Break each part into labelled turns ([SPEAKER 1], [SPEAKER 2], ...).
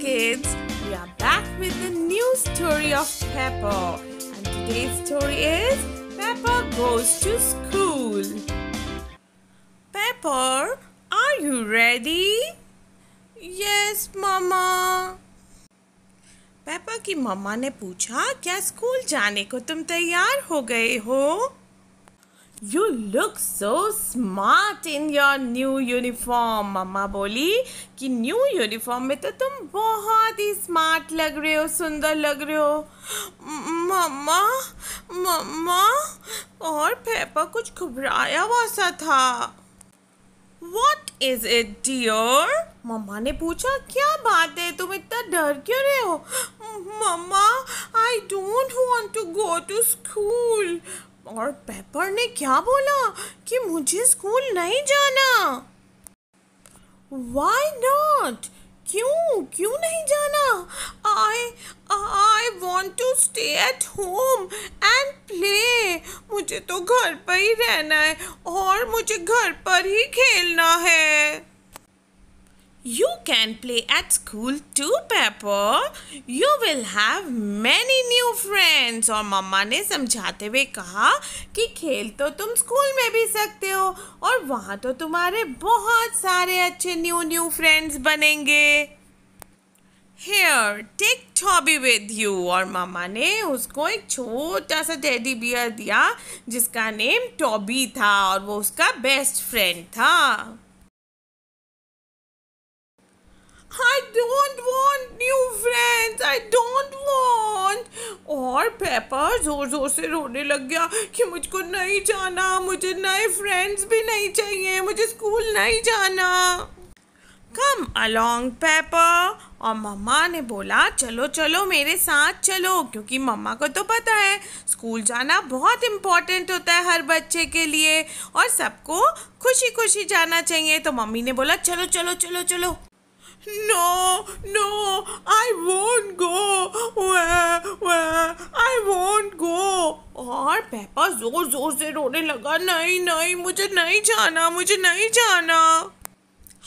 [SPEAKER 1] kids! We are back with the new story of Peppa. And today's story is Peppa Goes to School. Peppa, are you ready? Yes, Mama. Peppa की मम्मा ने पूछा क्या school जाने को तुम तैयार हो गए हो you look so smart in your new uniform मम्मा बोली कि न्यू यूनिफॉर्म में तो तुम बहुत ही स्मार्ट लग रहे हो सुंदर लग रहे हो मम्मा मम्मा और पेपा कुछ घबराया हुआ सा था वॉट इज इट डियर मम्मा ने पूछा क्या बात है तुम इतना डर क्यों रहे हो मम्मा I don't want to go to school और पेपर ने क्या बोला कि मुझे स्कूल नहीं जाना वाई नॉट क्यों क्यों नहीं जाना I I want to stay at home and play मुझे तो घर पर ही रहना है और मुझे घर पर ही खेलना है You can play at school too, Pepper. You will have many new friends. और मम्मा ने समझाते हुए कहा कि खेल तो तुम स्कूल में भी सकते हो और वहाँ तो तुम्हारे बहुत सारे अच्छे न्यू न्यू फ्रेंड्स बनेंगे here take Toby with you और मामा ने उसको एक छोटा सा टेडी बियर दिया जिसका नेम टॉबी था और वो उसका बेस्ट फ्रेंड था आई डोंट वॉन्ट और पेपर जोर जोर से रोने लग गया कि मुझको नहीं जाना मुझे नए फ्रेंड्स भी नहीं चाहिए मुझे स्कूल नहीं जाना कम अलोंग पेपर और मम्मा ने बोला चलो चलो मेरे साथ चलो क्योंकि मम्मा को तो पता है स्कूल जाना बहुत इम्पॉर्टेंट होता है हर बच्चे के लिए और सबको खुशी खुशी जाना चाहिए तो मम्मी ने बोला चलो चलो चलो चलो No, no, I won't go. Wah, wah, I won't go. और पेपा जोर जोर से रोने लगा नहीं नहीं मुझे नहीं जाना मुझे नहीं जाना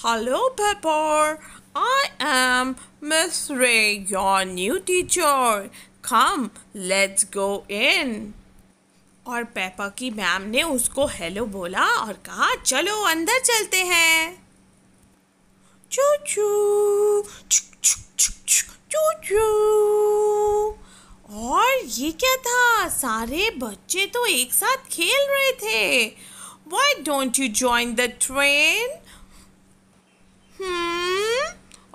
[SPEAKER 1] hello Peppa I am Miss Ray your new teacher come let's go in और पेपा की मैम ने उसको हेलो बोला और कहा चलो अंदर चलते हैं और ये क्या था सारे बच्चे तो एक साथ खेल रहे थे why don't you join the train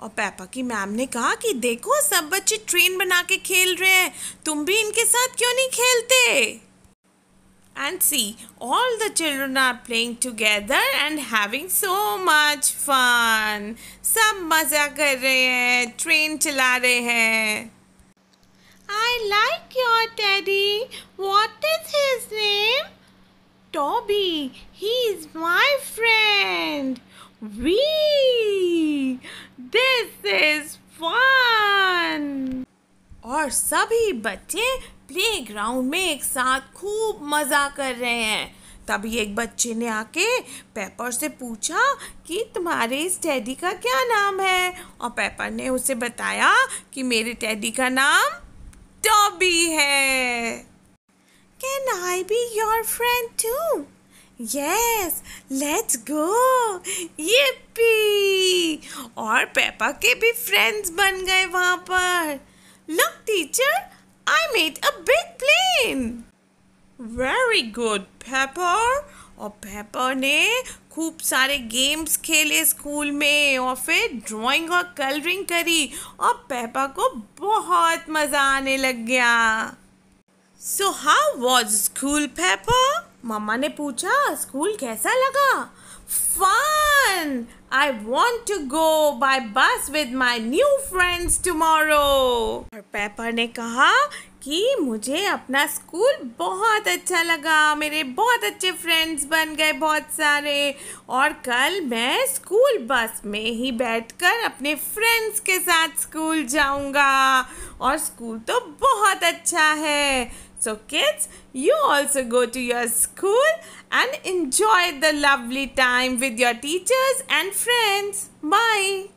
[SPEAKER 1] और पापा की मैम ने कहा कि देखो सब बच्चे ट्रेन बना के खेल रहे हैं तुम भी इनके साथ क्यों नहीं खेलते And see, all the children are playing together and having so much fun. सब मज़ा कर रहे हैं ट्रेन चला रहे like your teddy. What is his name? Toby. He is my friend. We और सभी बच्चे प्ले ग्राउंड में एक साथ खूब मज़ा कर रहे हैं तभी एक बच्चे ने आके पेपर से पूछा कि तुम्हारे इस टैडी का क्या नाम है और पेपर ने उसे बताया कि मेरे टैडी का नाम टॉबी है can I be your friend too yes let's go ये और पेपा के भी फ्रेंड्स बन गए वहाँ पर Look, teacher, I made a big plane. Very good Peppa और पेपर ने खूब सारे गेम्स खेले स्कूल में और फिर ड्राइंग और कलरिंग करी और पेपर को बहुत मज़ा आने लग गया so how was school Peppa मम्मा ने पूछा स्कूल कैसा लगा fun I want to go by bus with my new friends tomorrow Peppa ने कहा कि मुझे अपना स्कूल बहुत अच्छा लगा मेरे बहुत अच्छे फ्रेंड्स बन गए बहुत सारे और कल मैं स्कूल बस में ही बैठकर अपने फ्रेंड्स के साथ स्कूल जाऊंगा और स्कूल तो बहुत अच्छा है So kids, you also go to your school and enjoy the lovely time with your teachers and friends. Bye.